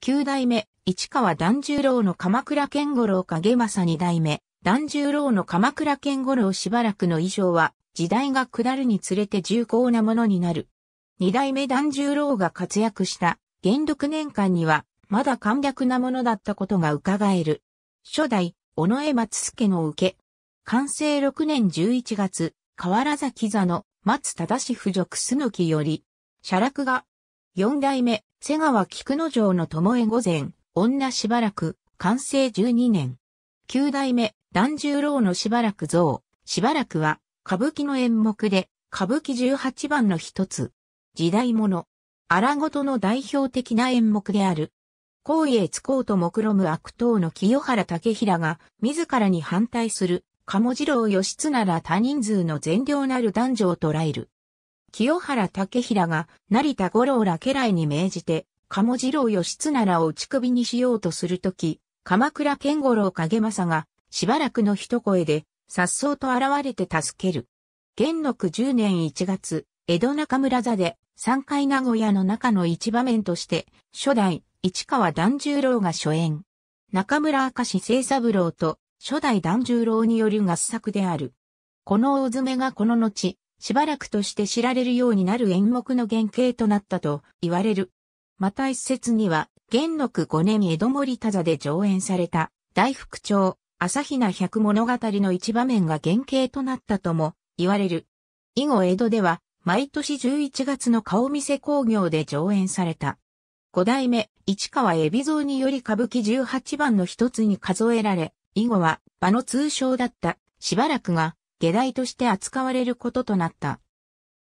九代目、市川團十郎の鎌倉健五郎影政二代目、團十郎の鎌倉健五郎しばらくの衣装は、時代が下るにつれて重厚なものになる。二代目團十郎が活躍した元禄年間には、まだ簡略なものだったことが伺える。初代、尾上松助の受け。完成六年十一月、河原崎座の松正附属すぬきより、写楽が四代目、瀬川菊之丞の巴御前、女しばらく、完成12年。九代目、團十郎のしばらく像、しばらくは、歌舞伎の演目で、歌舞伎18番の一つ。時代物。荒事の代表的な演目である。へ栄こうと目論む悪党の清原武平が、自らに反対する、鴨次郎義綱ら他人数の善良なる男女を捉える。清原武平が成田五郎ら家来に命じて、鴨次郎義綱らを打ち首にしようとするとき、鎌倉健五郎影政が、しばらくの一声で、殺走と現れて助ける。元禄十年一月、江戸中村座で、三階名古屋の中の一場面として、初代、市川團十郎が初演。中村明石清三郎と、初代團十郎による合作である。この大詰めがこの後、しばらくとして知られるようになる演目の原型となったと言われる。また一説には、元禄5年江戸森田座で上演された、大福町、朝比奈百物語の一場面が原型となったとも言われる。以後江戸では、毎年11月の顔見せ興行で上演された。五代目、市川海老蔵により歌舞伎18番の一つに数えられ、以後は場の通称だった、しばらくが下題として扱われることとなった。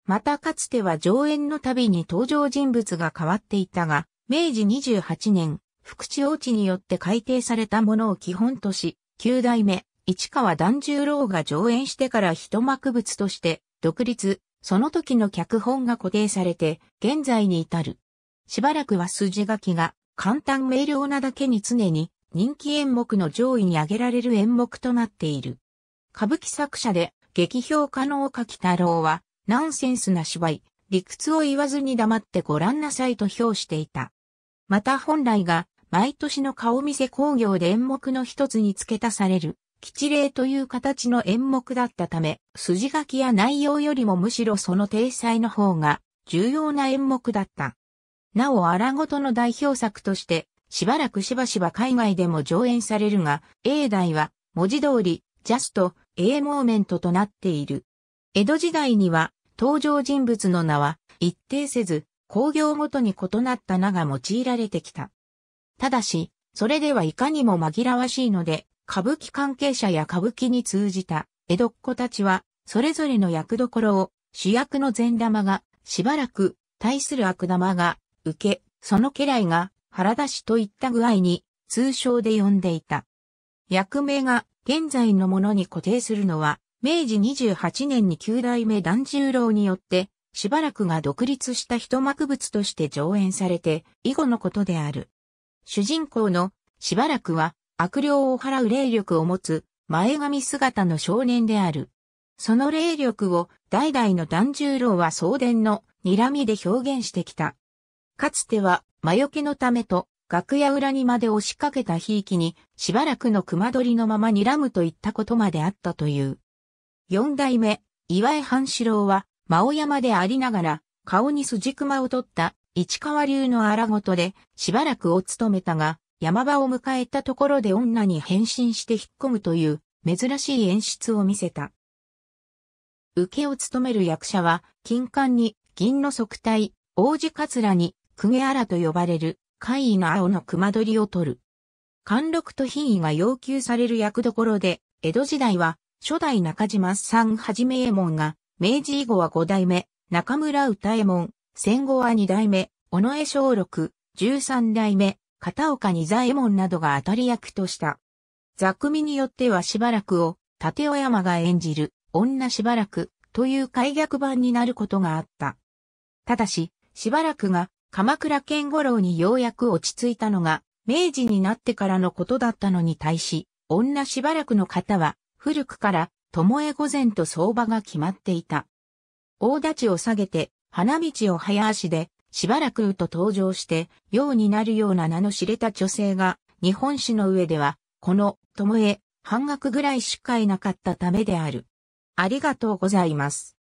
またかつては上演のたびに登場人物が変わっていたが、明治28年、福地王地によって改定されたものを基本とし、9代目、市川團十郎が上演してから一幕物として独立、その時の脚本が固定されて、現在に至る。しばらくは筋書きが簡単明瞭なだけに常に人気演目の上位に挙げられる演目となっている。歌舞伎作者で、劇評家の岡木太郎は、ナンセンスな芝居、理屈を言わずに黙ってご覧なさいと評していた。また本来が、毎年の顔見せ工業で演目の一つに付け足される、吉例という形の演目だったため、筋書きや内容よりもむしろその体裁の方が重要な演目だった。なお荒ごとの代表作として、しばらくしばしば海外でも上演されるが、英代は文字通りジャスト、エーモーメントとなっている。江戸時代には登場人物の名は一定せず、工業ごとに異なった名が用いられてきた。ただし、それではいかにも紛らわしいので、歌舞伎関係者や歌舞伎に通じた江戸っ子たちは、それぞれの役どころを主役の善玉が、しばらく、対する悪玉が、受け、その家来が、腹出しといった具合に、通称で呼んでいた。役名が現在のものに固定するのは、明治28年に九代目團十郎によって、しばらくが独立した一幕物として上演されて、以後のことである。主人公のしばらくは悪霊を払う霊力を持つ前髪姿の少年である。その霊力を代々の團十郎は送電の睨みで表現してきた。かつては魔除けのためと楽屋裏にまで押しかけたひいきに、しばらくの熊取のまま睨むといったことまであったという。四代目、岩江半四郎は、真山でありながら、顔に筋熊を取った、市川流の荒事で、しばらくを務めたが、山場を迎えたところで女に変身して引っ込むという、珍しい演出を見せた。受けを務める役者は、金冠に、銀の側帯、王子カツラに、クゲあと呼ばれる、怪異の青の熊取を取る。貫禄と品位が要求される役どころで、江戸時代は、初代中島さんはじめえもんが、明治以後は五代目、中村歌右衛門、戦後は二代目、尾上小六、十三代目、片岡二左衛門などが当たり役とした。座組によってはしばらくを、立尾山が演じる、女しばらく、という改逆版になることがあった。ただし、しばらくが、鎌倉健五郎にようやく落ち着いたのが、明治になってからのことだったのに対し、女しばらくの方は、古くから、巴御前と相場が決まっていた。大立ちを下げて、花道を早足で、しばらくうと登場して、ようになるような名の知れた女性が、日本史の上では、この、巴、半額ぐらいしかいなかったためである。ありがとうございます。